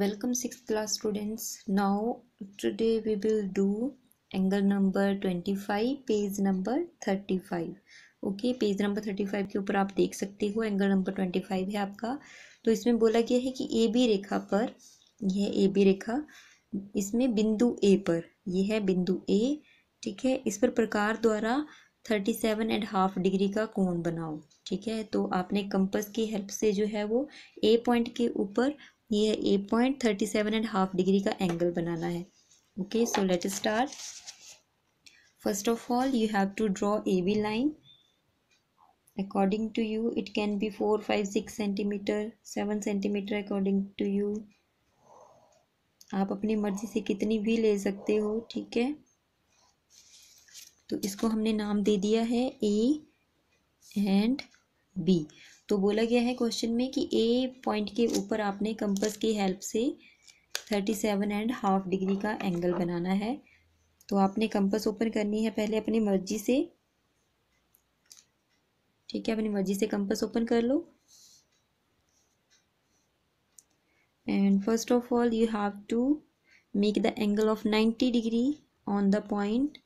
Welcome six class students now today we will do angle number twenty five page number thirty five okay page number thirty five के ऊपर आप देख सकते हो angle number twenty five है आपका तो इसमें बोला गया है कि ए बी रेखा पर यह ए बी रेखा इसमें बिंदु ए पर यह है बिंदु ए ठीक है इस पर प्रकार द्वारा thirty seven and half degree का कोण बनाओ ठीक है तो आपने कंपस की हेल्प से जो है वो ए पॉइंट के ऊपर ये है A point thirty seven and half degree का एंगल बनाना है okay so let start first of all you have to draw A B line according to you it can be four five six centimetre seven centimetre according to you आप अपनी मर्जी से कितनी भी ले सकते हो ठीक है तो इसको हमने नाम दे दिया है ए एंड बी तो बोला गया है क्वेश्चन में कि ए पॉइंट के ऊपर आपने कंपस की हेल्प से thirty seven and half degree का एंगल बनाना है तो आपने कंपस ओपन करनी है पहले अपनी मर्जी से ठीक है अपनी मर्जी से कंपस ओपन कर लो and first of all you have to make the angle of ninety degree on the point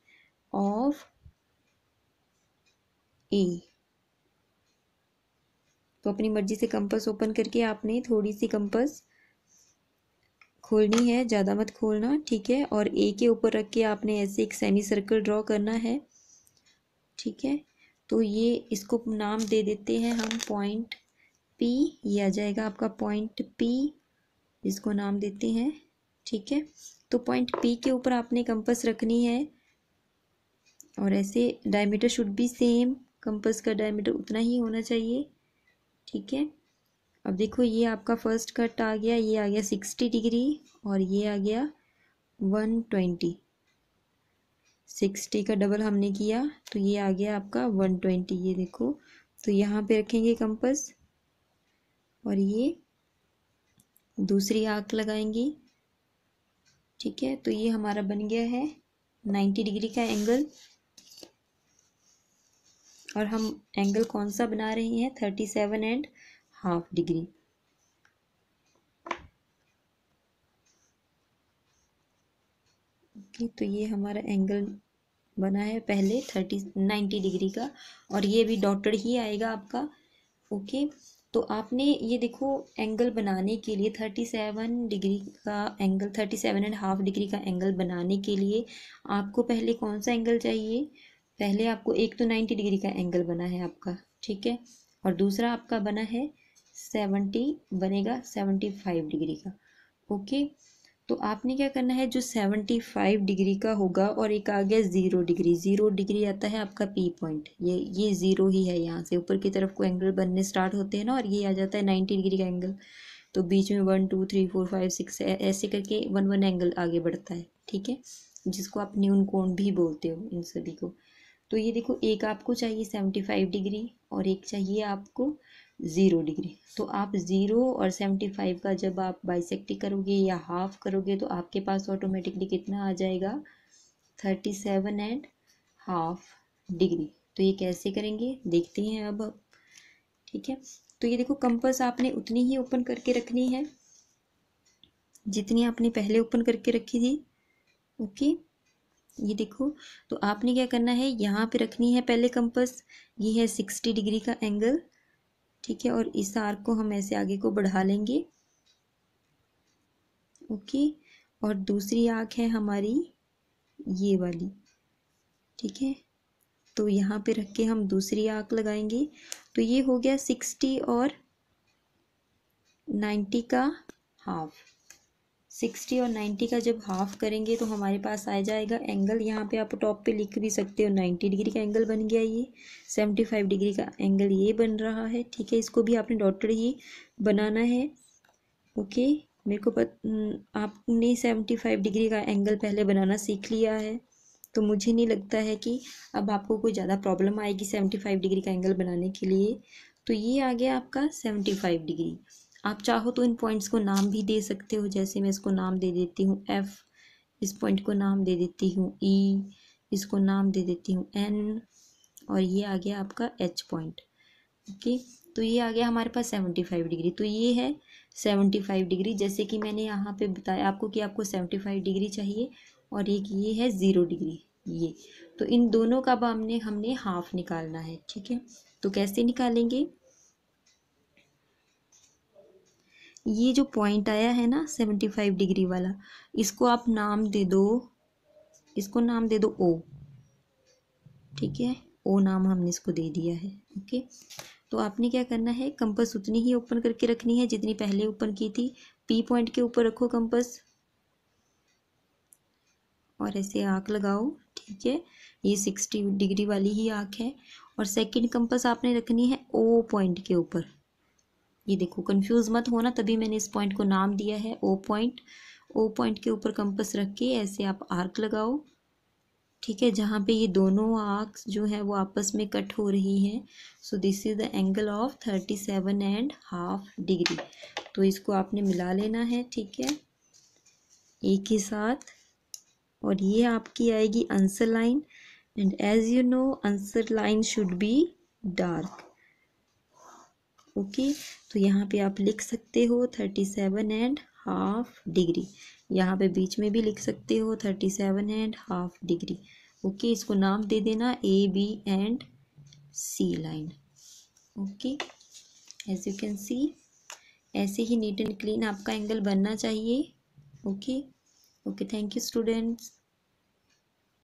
of A अपनी मर्जी से कंपस ओपन करके आपने थोड़ी सी कंपस खोलनी है ज़्यादा मत खोलना ठीक है और ए के ऊपर रख के आपने ऐसे एक सेमी सर्कल ड्रॉ करना है ठीक है तो ये इसको नाम दे देते हैं हम पॉइंट पी ये आ जाएगा आपका पॉइंट पी इसको नाम देते हैं ठीक है तो पॉइंट पी के ऊपर आपने कंपस रखनी है और ऐसे diameter should be same compass का डायमीटर उतना ही होना चाहिए ठीक है अब देखो ये आपका फर्स्ट कट आ गया ये आ गया सिक्सटी डिग्री और ये आ गया वन ट्वेंटी सिक्सटी का डबल हमने किया तो ये आ गया आपका वन ट्वेंटी ये देखो तो यहाँ पे रखेंगे कंपस और ये दूसरी आँख लगाएंगे ठीक है तो ये हमारा बन गया है नाइन्टी डिग्री का एंगल और हम एंगल कौन सा बना रहे हैं thirty seven and half degree okay तो ये हमारा एंगल बना है पहले थर्टी नाइन्टी डिग्री का और ये भी डॉटेड ही आएगा आपका ओके तो आपने ये देखो एंगल बनाने के लिए थर्टी सेवन डिग्री का angle thirty seven and half degree का एंगल बनाने के लिए आपको पहले कौन सा एंगल चाहिए पहले आपको एक तो नाइन्टी डिग्री का एंगल बना है आपका ठीक है और दूसरा आपका बना है सेवेंटी बनेगा सेवेंटी फाइव डिग्री का ओके तो आपने क्या करना है जो सेवेंटी फाइव डिग्री का होगा और एक आ गया ज़ीरो डिग्री ज़ीरो डिग्री आता है आपका पी पॉइंट ये ये ज़ीरो ही है यहाँ से ऊपर की तरफ को एंगल बनने स्टार्ट होते हैं ना और ये आ जाता है नाइन्टी डिग्री का एंगल तो बीच में one two three four five six ऐसे करके वन वन एंगल आगे बढ़ता है ठीक है जिसको आप न्यून कोण भी बोलते हो इन सभी को तो ये देखो एक आपको चाहिए सेवेंटी फाइव डिग्री और एक चाहिए आपको ज़ीरो डिग्री तो आप ज़ीरो और सेवेंटी फाइव का जब आप बाइसेक्ट करोगे या हाफ करोगे तो आपके पास ऑटोमेटिकली कितना आ जाएगा thirty seven and half degree तो ये कैसे करेंगे देखते हैं अब ठीक है तो ये देखो कंपस आपने उतनी ही ओपन करके रखनी है जितनी आपने पहले ओपन करके रखी थी ओके okay? ये देखो तो आपने क्या करना है यहाँ पे रखनी है पहले कंपस ये है सिक्सटी डिग्री का एंगल ठीक है और इस आर्क को हम ऐसे आगे को बढ़ा लेंगे ओके और दूसरी आँख है हमारी ये वाली ठीक है तो यहाँ पे रख के हम दूसरी आँख लगाएंगे तो ये हो गया सिक्सटी और नाइन्टी का हाफ सिक्सटी और नाइन्टी का जब हाफ़ करेंगे तो हमारे पास आ जाएगा एंगल यहाँ पे आप टॉप पे लिख भी सकते हो नाइन्टी डिग्री का एंगल बन गया ये सेवेंटी फाइव डिग्री का एंगल ये बन रहा है ठीक है इसको भी आपने डॉटेड ही बनाना है ओके मेरे को पत आपने सेवेंटी फाइव डिग्री का एंगल पहले बनाना सीख लिया है तो मुझे नहीं लगता है कि अब आपको कोई ज़्यादा प्रॉब्लम आएगी सेवेंटी फाइव डिग्री का एंगल बनाने के लिए तो ये आ गया आपका सेवेंटी फाइव डिग्री आप चाहो तो इन पॉइंट्स को नाम भी दे सकते हो जैसे मैं इसको नाम दे देती हूँ एफ़ इस पॉइंट को नाम दे देती हूँ ई e, इसको नाम दे देती हूँ एन और ये आ गया आपका एच पॉइंट ओके तो ये आ गया हमारे पास सेवेंटी फाइव डिग्री तो ये है सेवेंटी फाइव डिग्री जैसे कि मैंने यहाँ पे बताया आपको कि आपको सेवेंटी फाइव डिग्री चाहिए और एक ये है ज़ीरो डिग्री ये तो इन दोनों का अब हमने हमने हाफ निकालना है ठीक है तो कैसे निकालेंगे ये जो पॉइंट आया है ना सेवेंटी फाइव डिग्री वाला इसको आप नाम दे दो इसको नाम दे दो ओ ठीक है ओ नाम हमने इसको दे दिया है ओके तो आपने क्या करना है कंपस उतनी ही ओपन करके रखनी है जितनी पहले ओपन की थी पी पॉइंट के ऊपर रखो कंपस और ऐसे आँख लगाओ ठीक है ये सिक्सटी डिग्री वाली ही आँख है और सेकंड कंपस आपने रखनी है ओ पॉइंट के ऊपर ये देखो कंफ्यूज मत होना तभी मैंने इस पॉइंट को नाम दिया है ओ पॉइंट ओ पॉइंट के ऊपर कंपस रख के ऐसे आप आर्क लगाओ ठीक है जहाँ पे ये दोनों आर्क जो है वो आपस में कट हो रही हैं so this is the angle of thirty seven and half degree तो इसको आपने मिला लेना है ठीक है एक ही साथ और ये आपकी आएगी answer line and as you know answer line should be dark okay तो यहाँ पे आप लिख सकते हो thirty seven and half degree यहाँ पे बीच में भी लिख सकते हो thirty seven and half degree okay इसको नाम दे देना A B and C line okay as you can see ऐसे ही नीट एंड क्लीन आपका एंगल बनना चाहिए okay okay thank you students